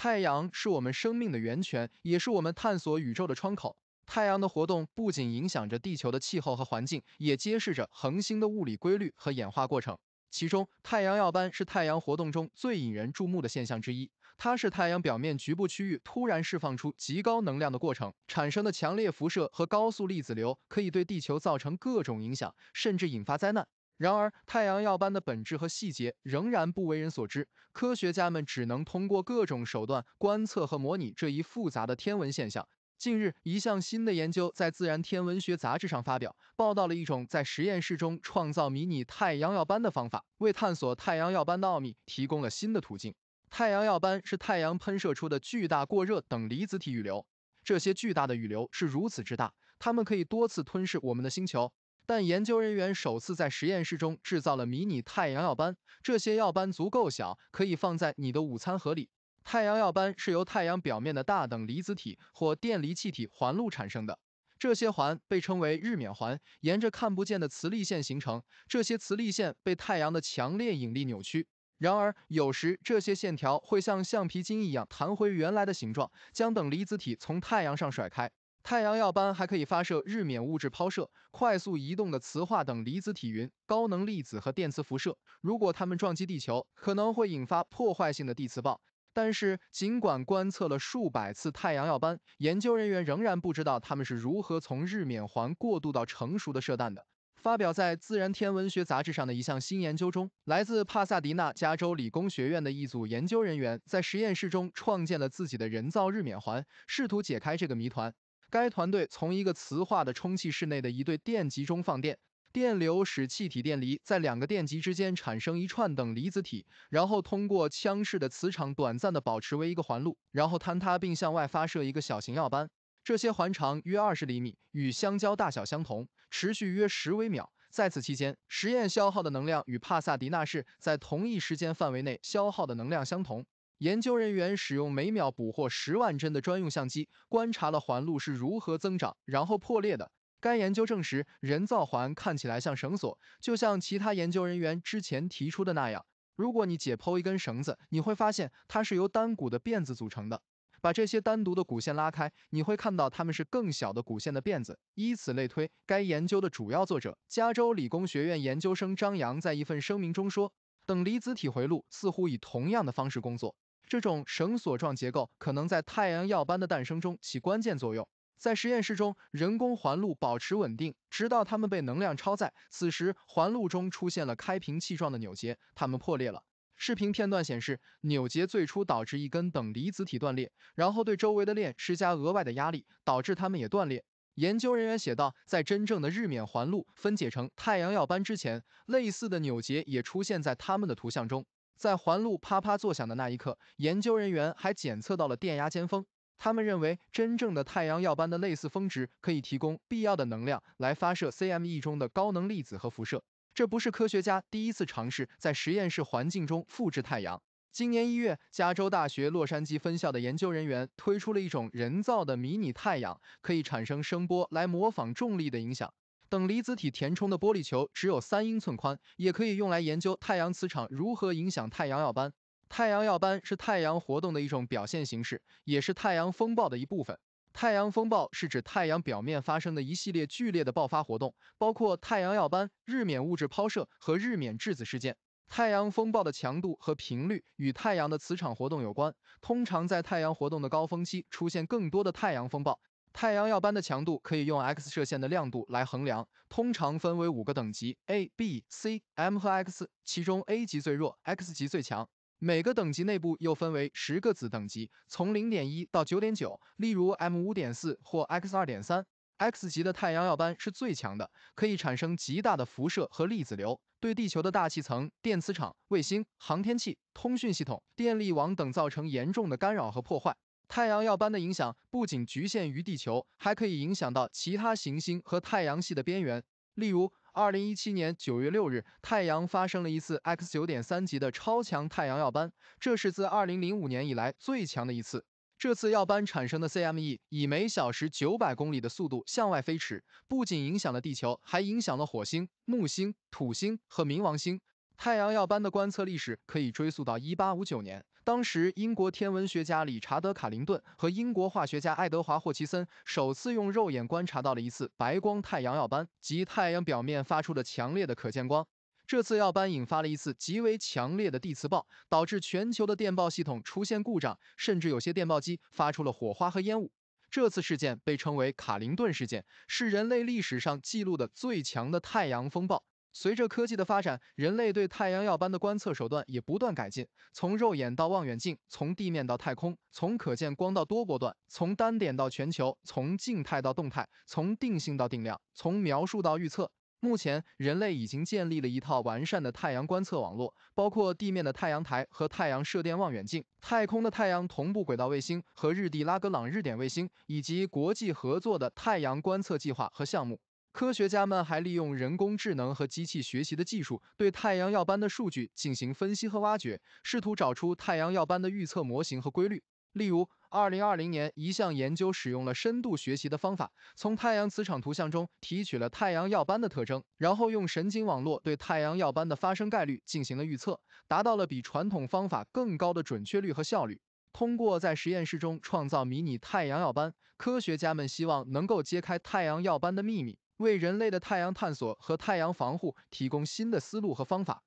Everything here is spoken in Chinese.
太阳是我们生命的源泉，也是我们探索宇宙的窗口。太阳的活动不仅影响着地球的气候和环境，也揭示着恒星的物理规律和演化过程。其中，太阳耀斑是太阳活动中最引人注目的现象之一。它是太阳表面局部区域突然释放出极高能量的过程，产生的强烈辐射和高速粒子流可以对地球造成各种影响，甚至引发灾难。然而，太阳耀斑的本质和细节仍然不为人所知。科学家们只能通过各种手段观测和模拟这一复杂的天文现象。近日，一项新的研究在《自然天文学》杂志上发表，报道了一种在实验室中创造迷你太阳耀斑的方法，为探索太阳耀斑的奥秘提供了新的途径。太阳耀斑是太阳喷射出的巨大过热等离子体羽流，这些巨大的羽流是如此之大，它们可以多次吞噬我们的星球。但研究人员首次在实验室中制造了迷你太阳耀斑，这些耀斑足够小，可以放在你的午餐盒里。太阳耀斑是由太阳表面的大等离子体或电离气体环路产生的，这些环被称为日冕环，沿着看不见的磁力线形成，这些磁力线被太阳的强烈引力扭曲。然而，有时这些线条会像橡皮筋一样弹回原来的形状，将等离子体从太阳上甩开。太阳耀斑还可以发射日冕物质抛射、快速移动的磁化等离子体云、高能粒子和电磁辐射。如果它们撞击地球，可能会引发破坏性的地磁暴。但是，尽管观测了数百次太阳耀斑，研究人员仍然不知道它们是如何从日冕环过渡到成熟的射弹的。发表在《自然天文学杂志》上的一项新研究中，来自帕萨迪纳加州理工学院的一组研究人员在实验室中创建了自己的人造日冕环，试图解开这个谜团。该团队从一个磁化的充气室内的一对电极中放电，电流使气体电离，在两个电极之间产生一串等离子体，然后通过枪式的磁场短暂的保持为一个环路，然后坍塌并向外发射一个小型药斑。这些环长约二十厘米，与香蕉大小相同，持续约十微秒。在此期间，实验消耗的能量与帕萨迪纳市在同一时间范围内消耗的能量相同。研究人员使用每秒捕获十万帧的专用相机，观察了环路是如何增长，然后破裂的。该研究证实，人造环看起来像绳索，就像其他研究人员之前提出的那样。如果你解剖一根绳子，你会发现它是由单股的辫子组成的。把这些单独的股线拉开，你会看到它们是更小的股线的辫子，以此类推。该研究的主要作者、加州理工学院研究生张扬在一份声明中说，等离子体回路似乎以同样的方式工作。这种绳索状结构可能在太阳耀斑的诞生中起关键作用。在实验室中，人工环路保持稳定，直到它们被能量超载。此时，环路中出现了开瓶器状的扭结，它们破裂了。视频片段显示，扭结最初导致一根等离子体断裂，然后对周围的链施加额外的压力，导致它们也断裂。研究人员写道，在真正的日冕环路分解成太阳耀斑之前，类似的扭结也出现在他们的图像中。在环路啪啪作响的那一刻，研究人员还检测到了电压尖峰。他们认为，真正的太阳耀斑的类似峰值可以提供必要的能量来发射 CME 中的高能粒子和辐射。这不是科学家第一次尝试在实验室环境中复制太阳。今年一月，加州大学洛杉矶分校的研究人员推出了一种人造的迷你太阳，可以产生声波来模仿重力的影响。等离子体填充的玻璃球只有三英寸宽，也可以用来研究太阳磁场如何影响太阳耀斑。太阳耀斑是太阳活动的一种表现形式，也是太阳风暴的一部分。太阳风暴是指太阳表面发生的一系列剧烈的爆发活动，包括太阳耀斑、日冕物质抛射和日冕质子事件。太阳风暴的强度和频率与太阳的磁场活动有关，通常在太阳活动的高峰期出现更多的太阳风暴。太阳耀斑的强度可以用 X 射线的亮度来衡量，通常分为五个等级 A、B、C、M 和 X，其中 A 级最弱，X 级最强。每个等级内部又分为十个子等级，从0.1到9.9。例如 M5.4 或 X2.3。X 级的太阳耀斑是最强的，可以产生极大的辐射和粒子流，对地球的大气层、电磁场、卫星、航天器、通讯系统、电力网等造成严重的干扰和破坏。太阳耀斑的影响不仅局限于地球，还可以影响到其他行星和太阳系的边缘。例如，二零一七年九月六日，太阳发生了一次 X 九点三级的超强太阳耀斑，这是自二零零五年以来最强的一次。这次耀斑产生的 CME 以每小时九百公里的速度向外飞驰，不仅影响了地球，还影响了火星、木星、土星和冥王星。太阳耀斑的观测历史可以追溯到一八五九年。当时，英国天文学家理查德·卡林顿和英国化学家爱德华·霍奇森首次用肉眼观察到了一次白光太阳耀斑，即太阳表面发出的强烈的可见光。这次耀斑引发了一次极为强烈的地磁暴，导致全球的电报系统出现故障，甚至有些电报机发出了火花和烟雾。这次事件被称为卡林顿事件，是人类历史上记录的最强的太阳风暴。随着科技的发展，人类对太阳耀斑的观测手段也不断改进，从肉眼到望远镜，从地面到太空，从可见光到多波段，从单点到全球，从静态到动态，从定性到定量，从描述到预测。目前，人类已经建立了一套完善的太阳观测网络，包括地面的太阳台和太阳射电望远镜，太空的太阳同步轨道卫星和日地拉格朗日点卫星，以及国际合作的太阳观测计划和项目。科学家们还利用人工智能和机器学习的技术，对太阳耀斑的数据进行分析和挖掘，试图找出太阳耀斑的预测模型和规律。例如，2020年一项研究使用了深度学习的方法，从太阳磁场图像中提取了太阳耀斑的特征，然后用神经网络对太阳耀斑的发生概率进行了预测，达到了比传统方法更高的准确率和效率。通过在实验室中创造迷你太阳耀斑，科学家们希望能够揭开太阳耀斑的秘密。为人类的太阳探索和太阳防护提供新的思路和方法。